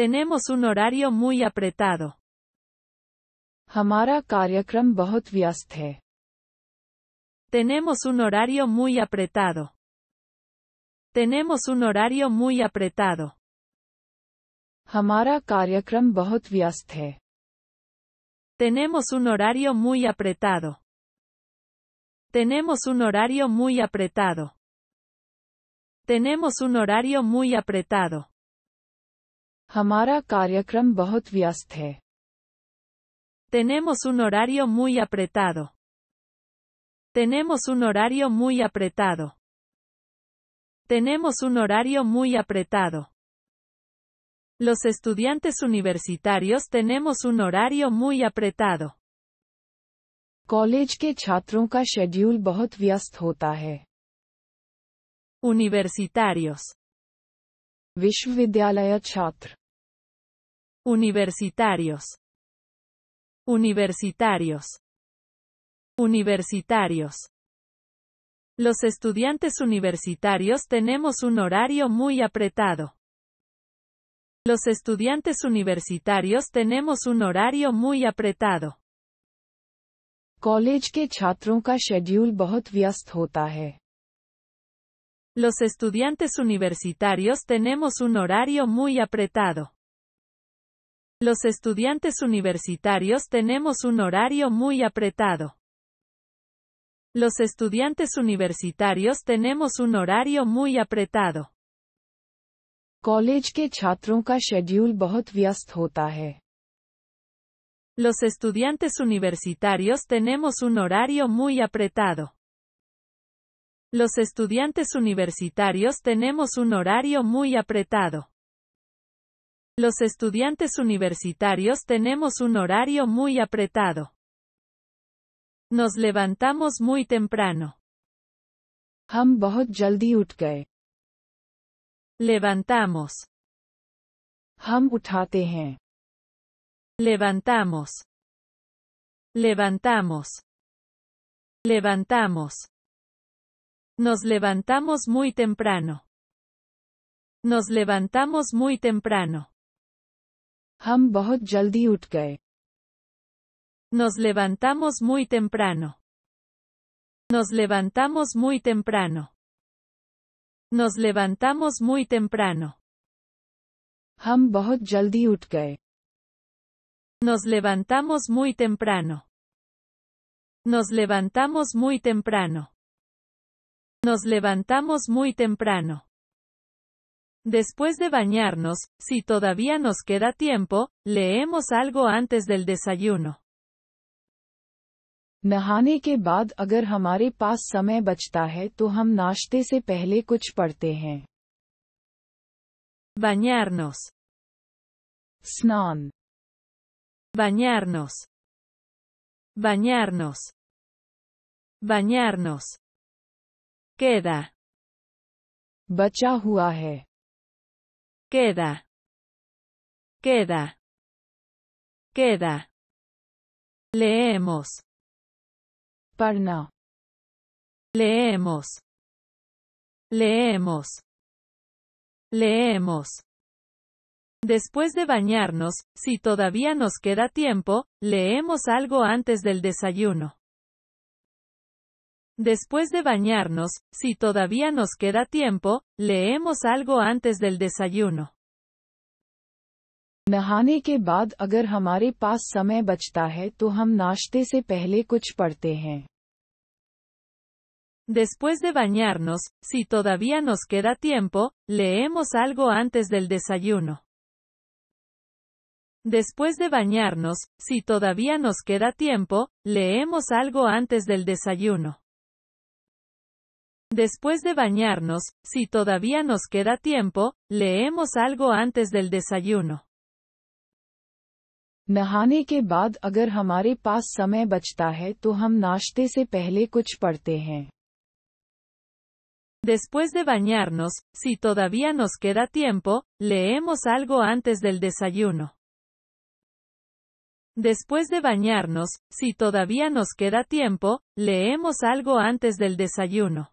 Tenemos un horario muy apretado. Hamara karyakram Tenemos un horario muy apretado. Tenemos un horario muy apretado. Hamara karyakram bahut Tenemos un horario muy apretado. Tenemos un horario muy apretado. Tenemos un horario muy apretado. Hamara karyakram Tenemos un horario muy apretado. Tenemos un horario muy apretado. Tenemos un horario muy apretado. Los estudiantes universitarios tenemos un horario muy apretado. College के छात्रों का बहुत Universitarios. विश्वविद्यालय छात्र Universitarios. Universitarios. Universitarios. Los estudiantes universitarios tenemos un horario muy apretado. Los estudiantes universitarios tenemos un horario muy apretado. Los estudiantes universitarios tenemos un horario muy apretado. Los estudiantes universitarios tenemos un horario muy apretado. Los estudiantes universitarios tenemos un horario muy apretado. Los estudiantes universitarios tenemos un horario muy apretado. Los estudiantes universitarios tenemos un horario muy apretado. Los estudiantes universitarios tenemos un horario muy apretado. Nos levantamos muy temprano. Levantamos. Levantamos. Levantamos. Levantamos. Nos levantamos muy temprano. Nos levantamos muy temprano. Nos levantamos muy temprano. Nos levantamos muy temprano. Nos levantamos muy temprano. Nos levantamos muy temprano. Nos levantamos muy temprano. Nos levantamos muy temprano. Después de bañarnos, si todavía nos queda tiempo, leemos algo antes del desayuno. Bañarnos. Snan. Bañarnos. Bañarnos. Bañarnos. Queda. Bachahuahe queda, queda, queda. Leemos. Parna. Leemos. Leemos. Leemos. Después de bañarnos, si todavía nos queda tiempo, leemos algo antes del desayuno. Después de bañarnos, si todavía nos queda tiempo, leemos algo antes del desayuno. Después de bañarnos, si todavía nos queda tiempo, leemos algo antes del desayuno. Después de bañarnos, si todavía nos queda tiempo, leemos algo antes del desayuno. Después de bañarnos, si todavía nos queda tiempo, leemos algo antes del desayuno. Después de bañarnos, si todavía nos queda tiempo, leemos algo antes del desayuno. Después de bañarnos, si todavía nos queda tiempo, leemos algo antes del desayuno.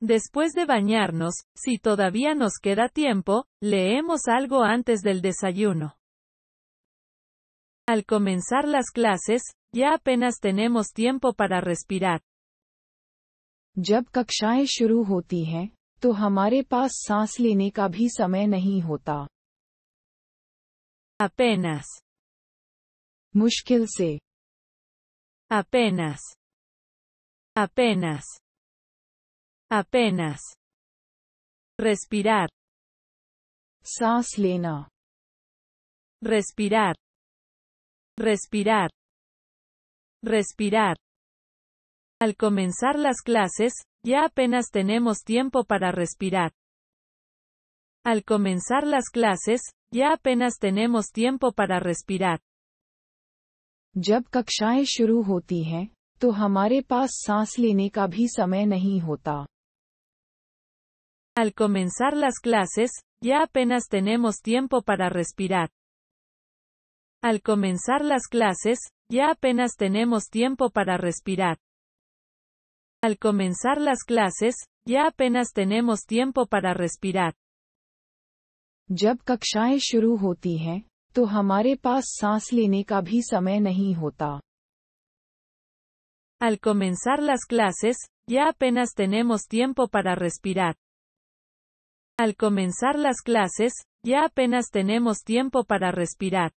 Después de bañarnos, si todavía nos queda tiempo, leemos algo antes del desayuno. Al comenzar las clases, ya apenas tenemos tiempo para respirar. जब कक्षाएं शुरू होती हैं, तो हमारे पास सांस Apenas. मुश्किल से. Apenas. Apenas. Apenas. Respirar. Saslina. Respirar. Respirar. Respirar. Al comenzar las clases, ya apenas tenemos tiempo para respirar. Al comenzar las clases, ya apenas tenemos tiempo para respirar. Al comenzar las clases, ya apenas tenemos tiempo para respirar. Al comenzar las clases, ya apenas tenemos tiempo para respirar. Al comenzar las clases, ya apenas tenemos tiempo para respirar. Al comenzar las clases, ya apenas tenemos tiempo para respirar. Al comenzar las clases, ya apenas tenemos tiempo para respirar.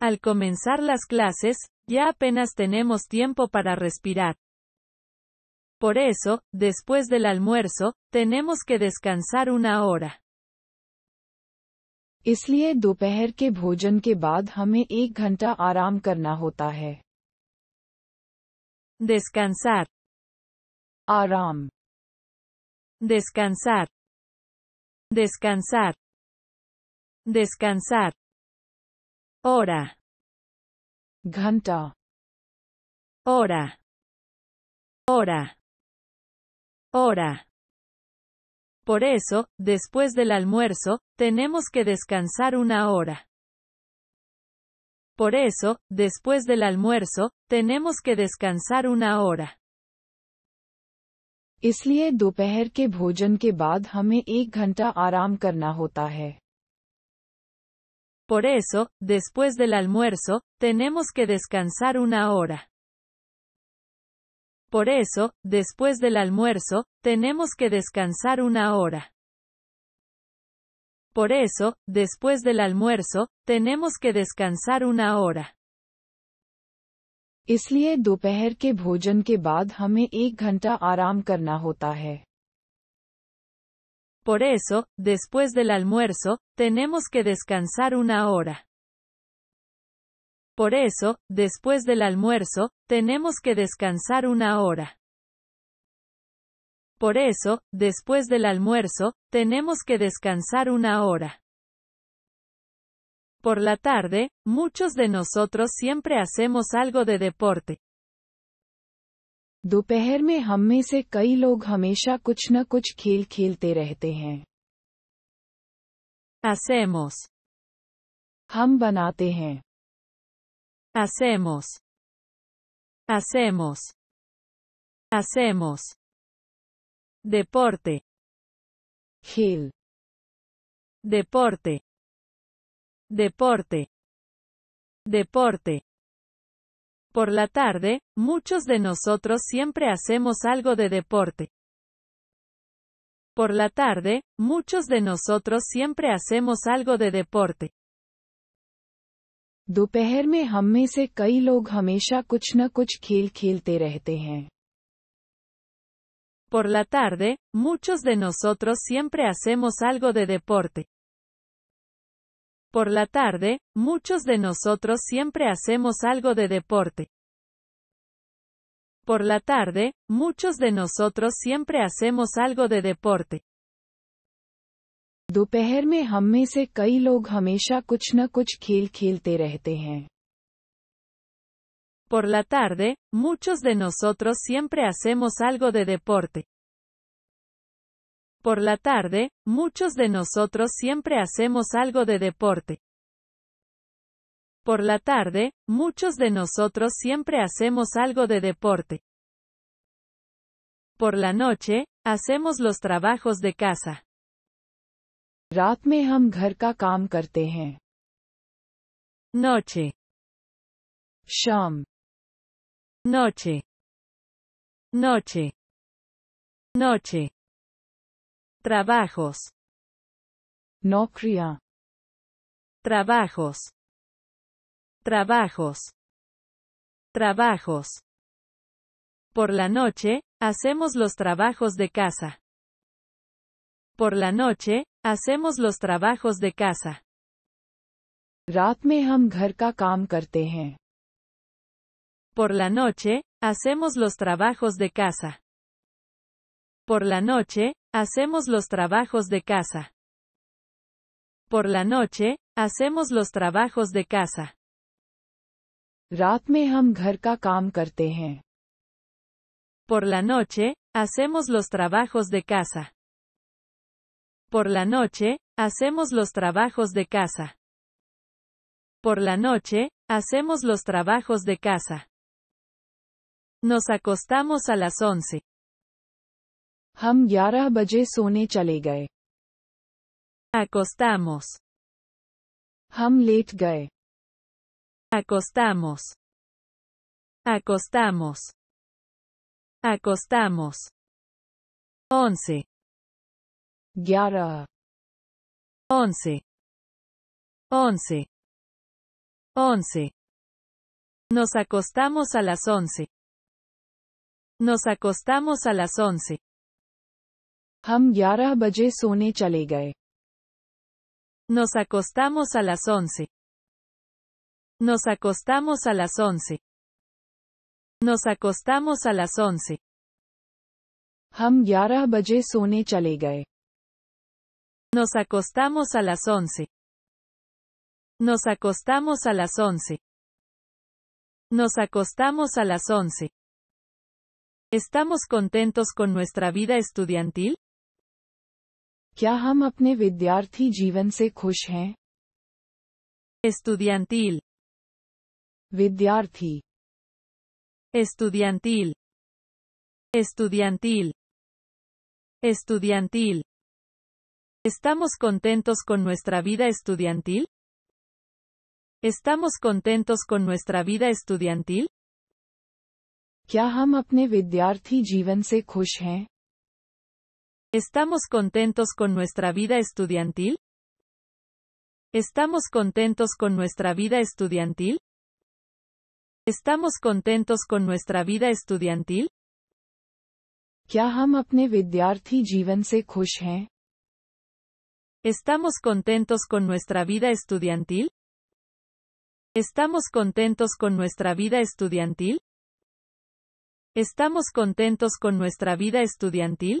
Al comenzar las clases, ya apenas tenemos tiempo para respirar. Por eso, después del almuerzo, tenemos que descansar una hora. Descansar. Aram. Descansar. Descansar. Descansar. Hora. Ganta. Hora. Hora. Hora. Por eso, después del almuerzo, tenemos que descansar una hora. Por eso, después del almuerzo, tenemos que descansar una hora. Por eso, después del almuerzo, tenemos que descansar una hora. Por eso, después del almuerzo, tenemos que descansar una hora. Por eso, después del almuerzo, tenemos que descansar una hora. Por eso, después del almuerzo, tenemos que descansar una hora. Por eso, después del almuerzo, tenemos que descansar una hora. Por eso, después del almuerzo, tenemos que descansar una hora. Por la tarde, muchos de nosotros siempre hacemos algo de deporte. दोपहर में हम में से कई लोग हमेशा कुछ न कुछ खेल Hacemos. हम banate हैं Hacemos. Hacemos. Hacemos. Deporte. Gil. Deporte. Deporte. Deporte. Por la tarde, muchos de nosotros siempre hacemos algo de deporte. Por la tarde, muchos de nosotros siempre hacemos algo de deporte. Por la tarde, muchos de nosotros siempre hacemos algo de deporte. Por la tarde, muchos de nosotros siempre hacemos algo de deporte. Por la tarde, muchos de nosotros siempre hacemos algo de deporte. Por la tarde, muchos de nosotros siempre hacemos algo de deporte. Por la tarde, muchos de nosotros siempre hacemos algo de deporte. Por la tarde, muchos de nosotros siempre hacemos algo de deporte. Por la noche, hacemos los trabajos de casa. Noche. Noche. Noche. Noche. Trabajos. Nokria. Trabajos. Trabajos. Trabajos. Por la noche, hacemos los trabajos de casa. Por la noche, hacemos los trabajos de casa. me ham ghar ka Por la noche, hacemos los trabajos de casa. Por la noche, hacemos los trabajos de casa. Por la noche, hacemos los trabajos de casa. Por la noche, hacemos los trabajos de casa. Por la noche, hacemos los trabajos de casa. Por la noche, hacemos los trabajos de casa. Nos acostamos a las once. हम 11 baje sone चले gaye. Acostamos. हम late gaye. Acostamos. Acostamos. Acostamos. 11. 11. 11. 11. 11. Nos acostamos a las 11. Nos acostamos a las 11. Ham 11 baje sone chale gaye. Nos acostamos a las 11. Nos acostamos a las 11. Nos acostamos a las 11. Ham 11 baje sone chale gaye. Nos acostamos a las 11. Nos acostamos a las 11. Nos acostamos a las 11. ¿Estamos contentos con nuestra vida estudiantil? क्या हम अपने विद्यार्थी जीवन से खुश हैं estudiantil विद्यार्थी estudiantil estudiantil estudiantil ¿Estamos contentos con nuestra vida estudiantil? ¿Estamos contentos con nuestra vida estudiantil? क्या हम अपने विद्यार्थी जीवन से खुश हैं ¿Estamos contentos con nuestra vida estudiantil? ¿Estamos contentos con nuestra vida estudiantil? ¿Estamos contentos con nuestra vida estudiantil? ¿Estamos contentos con nuestra vida estudiantil? ¿Estamos contentos con nuestra vida estudiantil? ¿Estamos contentos con nuestra vida estudiantil?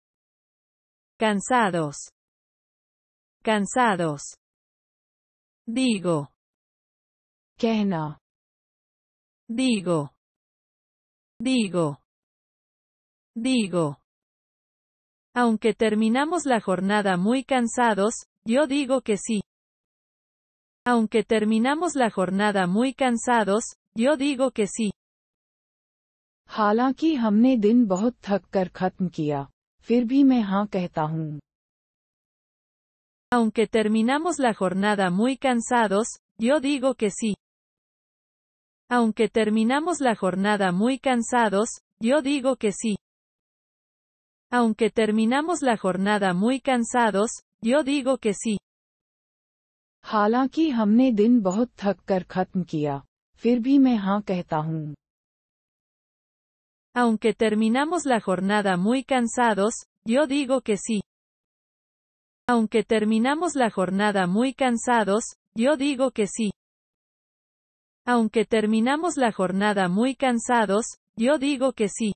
cansados, cansados. Digo. no. Digo. Digo. Digo. Aunque terminamos la jornada muy cansados, yo digo que sí. Aunque terminamos la jornada muy cansados, yo digo que sí. Aunque terminamos la jornada muy cansados, yo digo que sí. Aunque terminamos la jornada muy cansados, yo digo que sí. Aunque terminamos la jornada muy cansados, yo digo que sí. hamne din aunque terminamos la jornada muy cansados, yo digo que sí. Aunque terminamos la jornada muy cansados, yo digo que sí. Aunque terminamos la jornada muy cansados, yo digo que sí.